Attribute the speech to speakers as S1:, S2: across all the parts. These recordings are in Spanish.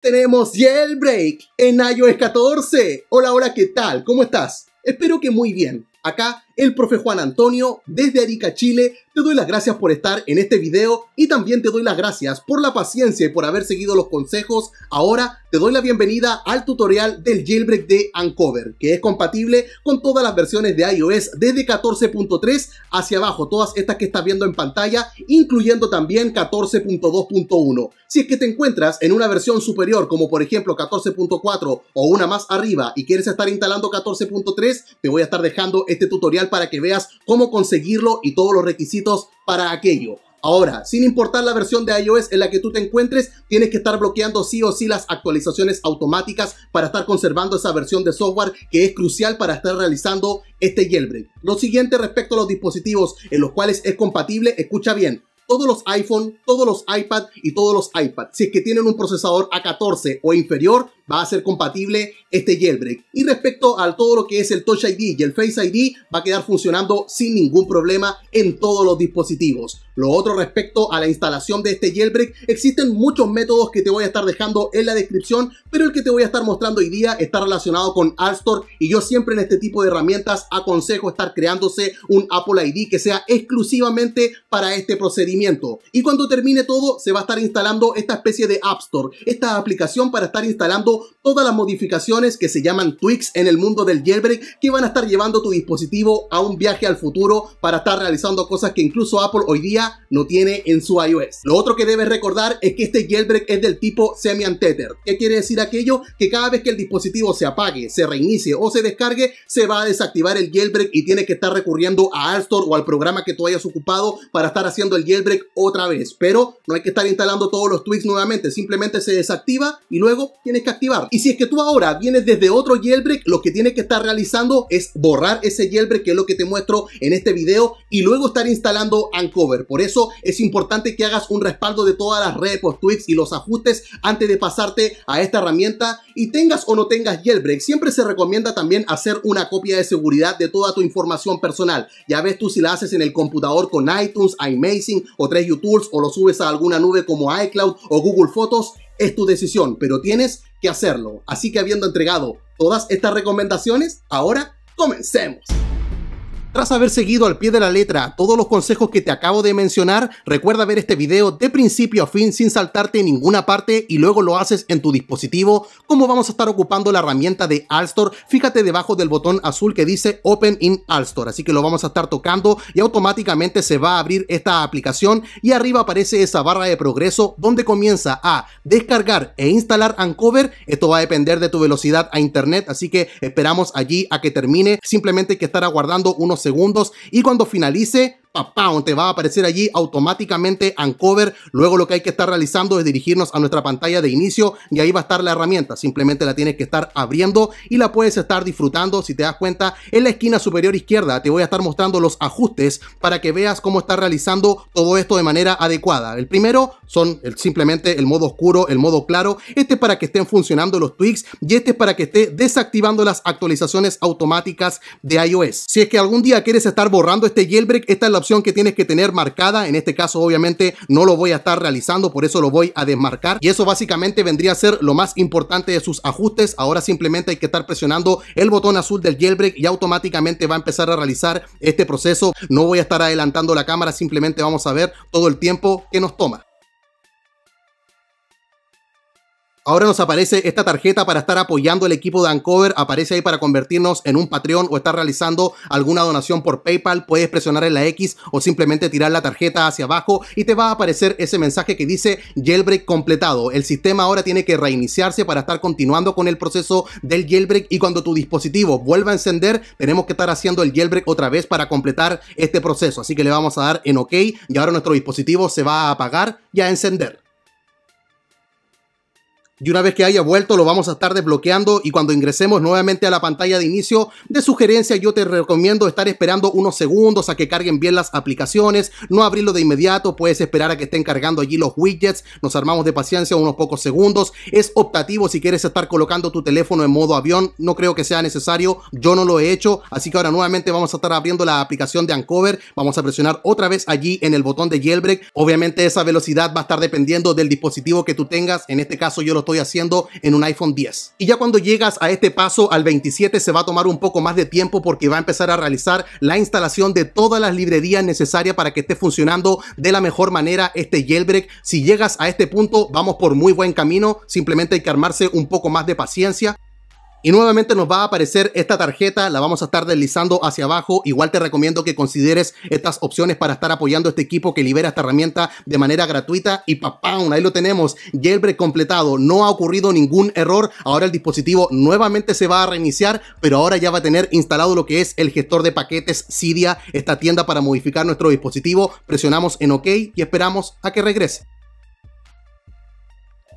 S1: Tenemos jailbreak en iOS 14. Hola, hola, ¿qué tal? ¿Cómo estás? Espero que muy bien. Acá el profe Juan Antonio desde Arica, Chile. Te doy las gracias por estar en este video y también te doy las gracias por la paciencia y por haber seguido los consejos. Ahora te doy la bienvenida al tutorial del jailbreak de Uncover, que es compatible con todas las versiones de iOS desde 14.3 hacia abajo, todas estas que estás viendo en pantalla, incluyendo también 14.2.1. Si es que te encuentras en una versión superior, como por ejemplo 14.4 o una más arriba y quieres estar instalando 14.3, te voy a estar dejando este tutorial para que veas cómo conseguirlo y todos los requisitos para aquello. Ahora, sin importar la versión de iOS en la que tú te encuentres, tienes que estar bloqueando sí o sí las actualizaciones automáticas para estar conservando esa versión de software que es crucial para estar realizando este jailbreak. Lo siguiente respecto a los dispositivos en los cuales es compatible, escucha bien, todos los iPhone, todos los iPad y todos los iPad. Si es que tienen un procesador A14 o inferior, va a ser compatible este jailbreak. Y respecto a todo lo que es el Touch ID y el Face ID, va a quedar funcionando sin ningún problema en todos los dispositivos. Lo otro respecto a la instalación de este jailbreak, existen muchos métodos que te voy a estar dejando en la descripción, pero el que te voy a estar mostrando hoy día está relacionado con App y yo siempre en este tipo de herramientas aconsejo estar creándose un Apple ID que sea exclusivamente para este procedimiento y cuando termine todo, se va a estar instalando esta especie de App Store, esta aplicación para estar instalando todas las modificaciones que se llaman tweaks en el mundo del jailbreak que van a estar llevando tu dispositivo a un viaje al futuro para estar realizando cosas que incluso Apple hoy día no tiene en su iOS. Lo otro que debes recordar es que este jailbreak es del tipo semi-untethered. ¿Qué quiere decir aquello? Que cada vez que el dispositivo se apague, se reinicie o se descargue, se va a desactivar el jailbreak y tiene que estar recurriendo a App Store o al programa que tú hayas ocupado para estar haciendo el jailbreak break otra vez, pero no hay que estar instalando todos los tweaks nuevamente, simplemente se desactiva y luego tienes que activar. Y si es que tú ahora vienes desde otro jailbreak, lo que tienes que estar realizando es borrar ese jailbreak, que es lo que te muestro en este video, y luego estar instalando Ancover. Por eso es importante que hagas un respaldo de todas las repos, tweaks y los ajustes antes de pasarte a esta herramienta y tengas o no tengas jailbreak, siempre se recomienda también hacer una copia de seguridad de toda tu información personal. Ya ves tú si la haces en el computador con iTunes, iMazing o tres YouTube o lo subes a alguna nube como iCloud o Google Photos es tu decisión, pero tienes que hacerlo. Así que habiendo entregado todas estas recomendaciones, ahora comencemos. Tras haber seguido al pie de la letra todos los consejos que te acabo de mencionar, recuerda ver este video de principio a fin sin saltarte ninguna parte y luego lo haces en tu dispositivo. Como vamos a estar ocupando la herramienta de Store fíjate debajo del botón azul que dice Open in Store, así que lo vamos a estar tocando y automáticamente se va a abrir esta aplicación y arriba aparece esa barra de progreso donde comienza a descargar e instalar Ancover. Esto va a depender de tu velocidad a internet, así que esperamos allí a que termine. Simplemente hay que estar aguardando unos segundos y cuando finalice te va a aparecer allí automáticamente uncover, Luego lo que hay que estar realizando es dirigirnos a nuestra pantalla de inicio y ahí va a estar la herramienta. Simplemente la tienes que estar abriendo y la puedes estar disfrutando. Si te das cuenta, en la esquina superior izquierda te voy a estar mostrando los ajustes para que veas cómo está realizando todo esto de manera adecuada. El primero son simplemente el modo oscuro, el modo claro. Este es para que estén funcionando los tweaks y este es para que esté desactivando las actualizaciones automáticas de iOS. Si es que algún día quieres estar borrando este jailbreak, esta es la opción que tienes que tener marcada. En este caso, obviamente, no lo voy a estar realizando, por eso lo voy a desmarcar. Y eso básicamente vendría a ser lo más importante de sus ajustes. Ahora simplemente hay que estar presionando el botón azul del jailbreak y automáticamente va a empezar a realizar este proceso. No voy a estar adelantando la cámara, simplemente vamos a ver todo el tiempo que nos toma. Ahora nos aparece esta tarjeta para estar apoyando el equipo de Ancover. Aparece ahí para convertirnos en un Patreon o estar realizando alguna donación por PayPal. Puedes presionar en la X o simplemente tirar la tarjeta hacia abajo y te va a aparecer ese mensaje que dice jailbreak completado. El sistema ahora tiene que reiniciarse para estar continuando con el proceso del jailbreak y cuando tu dispositivo vuelva a encender, tenemos que estar haciendo el jailbreak otra vez para completar este proceso. Así que le vamos a dar en OK y ahora nuestro dispositivo se va a apagar y a encender. Y una vez que haya vuelto, lo vamos a estar desbloqueando y cuando ingresemos nuevamente a la pantalla de inicio de sugerencia, yo te recomiendo estar esperando unos segundos a que carguen bien las aplicaciones, no abrirlo de inmediato, puedes esperar a que estén cargando allí los widgets, nos armamos de paciencia unos pocos segundos, es optativo si quieres estar colocando tu teléfono en modo avión, no creo que sea necesario, yo no lo he hecho, así que ahora nuevamente vamos a estar abriendo la aplicación de Ancover, vamos a presionar otra vez allí en el botón de jailbreak, obviamente esa velocidad va a estar dependiendo del dispositivo que tú tengas, en este caso yo lo estoy haciendo en un iPhone 10. Y ya cuando llegas a este paso, al 27, se va a tomar un poco más de tiempo porque va a empezar a realizar la instalación de todas las librerías necesarias para que esté funcionando de la mejor manera este jailbreak. Si llegas a este punto, vamos por muy buen camino, simplemente hay que armarse un poco más de paciencia. Y nuevamente nos va a aparecer esta tarjeta, la vamos a estar deslizando hacia abajo. Igual te recomiendo que consideres estas opciones para estar apoyando a este equipo que libera esta herramienta de manera gratuita. Y papá, ahí lo tenemos, jailbreak completado, no ha ocurrido ningún error. Ahora el dispositivo nuevamente se va a reiniciar, pero ahora ya va a tener instalado lo que es el gestor de paquetes Cydia, esta tienda para modificar nuestro dispositivo. Presionamos en OK y esperamos a que regrese.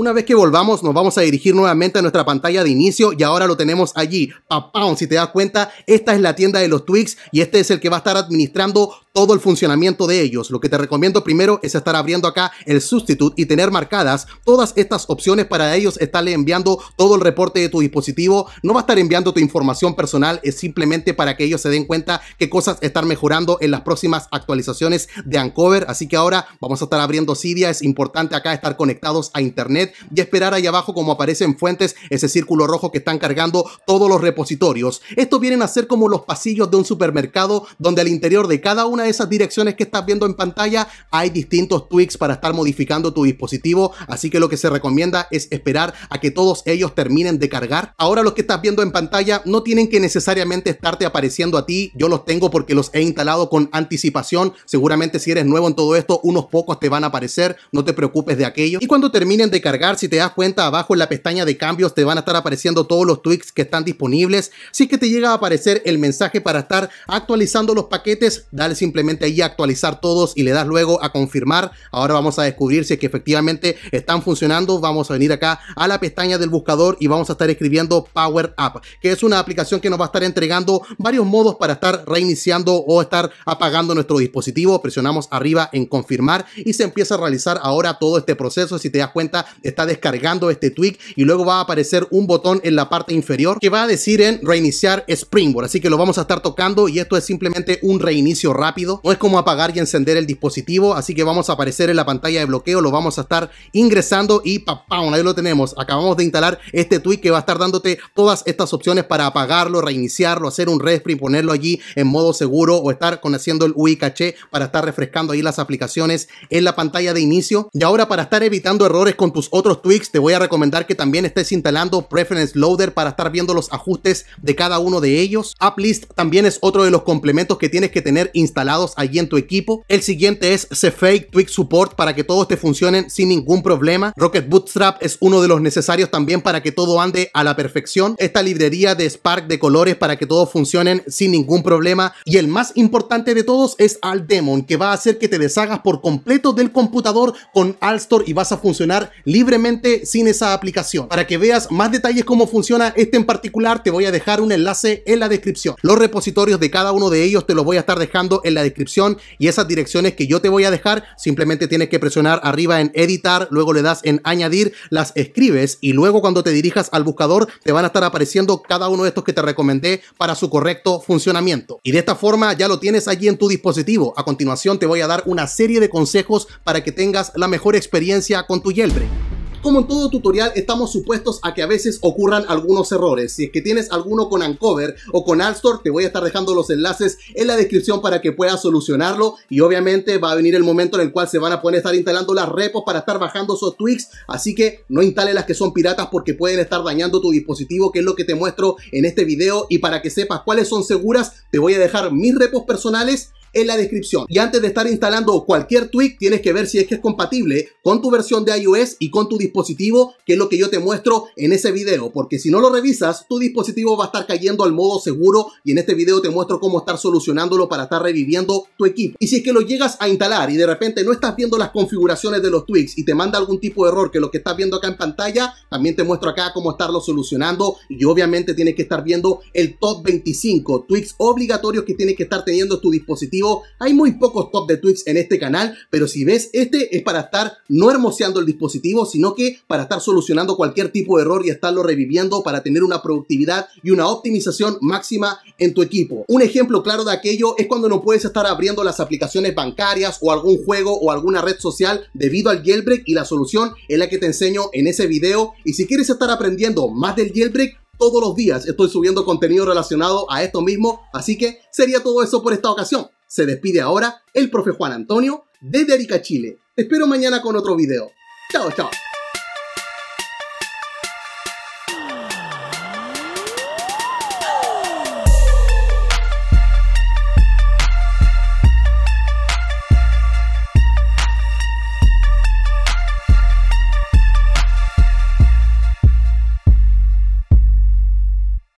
S1: Una vez que volvamos, nos vamos a dirigir nuevamente a nuestra pantalla de inicio y ahora lo tenemos allí. Papá, si te das cuenta, esta es la tienda de los Twix y este es el que va a estar administrando todo el funcionamiento de ellos. Lo que te recomiendo primero es estar abriendo acá el substitute y tener marcadas todas estas opciones para ellos estarle enviando todo el reporte de tu dispositivo. No va a estar enviando tu información personal, es simplemente para que ellos se den cuenta Que cosas están mejorando en las próximas actualizaciones de Ancover. Así que ahora vamos a estar abriendo Cydia. Es importante acá estar conectados a internet y esperar ahí abajo como aparecen fuentes, ese círculo rojo que están cargando todos los repositorios. Esto vienen a ser como los pasillos de un supermercado donde al interior de cada uno de esas direcciones que estás viendo en pantalla hay distintos tweaks para estar modificando tu dispositivo, así que lo que se recomienda es esperar a que todos ellos terminen de cargar. Ahora los que estás viendo en pantalla no tienen que necesariamente estarte apareciendo a ti, yo los tengo porque los he instalado con anticipación, seguramente si eres nuevo en todo esto, unos pocos te van a aparecer, no te preocupes de aquello. Y cuando terminen de cargar, si te das cuenta, abajo en la pestaña de cambios te van a estar apareciendo todos los tweaks que están disponibles. Si es que te llega a aparecer el mensaje para estar actualizando los paquetes, dale sin simplemente ahí actualizar todos y le das luego a confirmar. Ahora vamos a descubrir si es que efectivamente están funcionando. Vamos a venir acá a la pestaña del buscador y vamos a estar escribiendo Power Up, que es una aplicación que nos va a estar entregando varios modos para estar reiniciando o estar apagando nuestro dispositivo. Presionamos arriba en confirmar y se empieza a realizar ahora todo este proceso. Si te das cuenta, está descargando este tweak y luego va a aparecer un botón en la parte inferior que va a decir en reiniciar Springboard. Así que lo vamos a estar tocando y esto es simplemente un reinicio rápido no es como apagar y encender el dispositivo, así que vamos a aparecer en la pantalla de bloqueo, lo vamos a estar ingresando y ¡pam! ahí lo tenemos, acabamos de instalar este tweet que va a estar dándote todas estas opciones para apagarlo, reiniciarlo, hacer un respring, ponerlo allí en modo seguro o estar conociendo haciendo el UI para estar refrescando ahí las aplicaciones en la pantalla de inicio. Y ahora para estar evitando errores con tus otros tweaks, te voy a recomendar que también estés instalando Preference Loader para estar viendo los ajustes de cada uno de ellos. App List también es otro de los complementos que tienes que tener instalado allí en tu equipo. El siguiente es fake Twig Support para que todos te funcionen sin ningún problema. Rocket Bootstrap es uno de los necesarios también para que todo ande a la perfección. Esta librería de Spark de colores para que todos funcionen sin ningún problema. Y el más importante de todos es Aldemon, que va a hacer que te deshagas por completo del computador con store y vas a funcionar libremente sin esa aplicación. Para que veas más detalles cómo funciona este en particular, te voy a dejar un enlace en la descripción. Los repositorios de cada uno de ellos te los voy a estar dejando en la descripción y esas direcciones que yo te voy a dejar, simplemente tienes que presionar arriba en editar, luego le das en añadir, las escribes y luego cuando te dirijas al buscador te van a estar apareciendo cada uno de estos que te recomendé para su correcto funcionamiento. Y de esta forma ya lo tienes allí en tu dispositivo. A continuación te voy a dar una serie de consejos para que tengas la mejor experiencia con tu yelbre como en todo tutorial, estamos supuestos a que a veces ocurran algunos errores. Si es que tienes alguno con Ancover o con Alstor te voy a estar dejando los enlaces en la descripción para que puedas solucionarlo. Y obviamente va a venir el momento en el cual se van a poder estar instalando las repos para estar bajando esos tweaks. Así que no instale las que son piratas porque pueden estar dañando tu dispositivo, que es lo que te muestro en este video. Y para que sepas cuáles son seguras, te voy a dejar mis repos personales en la descripción. Y antes de estar instalando cualquier tweak, tienes que ver si es que es compatible con tu versión de iOS y con tu dispositivo, que es lo que yo te muestro en ese video, porque si no lo revisas, tu dispositivo va a estar cayendo al modo seguro y en este video te muestro cómo estar solucionándolo para estar reviviendo tu equipo. Y si es que lo llegas a instalar y de repente no estás viendo las configuraciones de los tweaks y te manda algún tipo de error que lo que estás viendo acá en pantalla, también te muestro acá cómo estarlo solucionando y obviamente tienes que estar viendo el top 25 tweaks obligatorios que tienes que estar teniendo tu dispositivo hay muy pocos top de tweets en este canal, pero si ves, este es para estar no hermoseando el dispositivo, sino que para estar solucionando cualquier tipo de error y estarlo reviviendo para tener una productividad y una optimización máxima en tu equipo. Un ejemplo claro de aquello es cuando no puedes estar abriendo las aplicaciones bancarias o algún juego o alguna red social debido al jailbreak y la solución es la que te enseño en ese video. Y si quieres estar aprendiendo más del jailbreak, todos los días estoy subiendo contenido relacionado a esto mismo, así que sería todo eso por esta ocasión. Se despide ahora el profe Juan Antonio desde Arica, Chile. espero mañana con otro video. Chao, chao.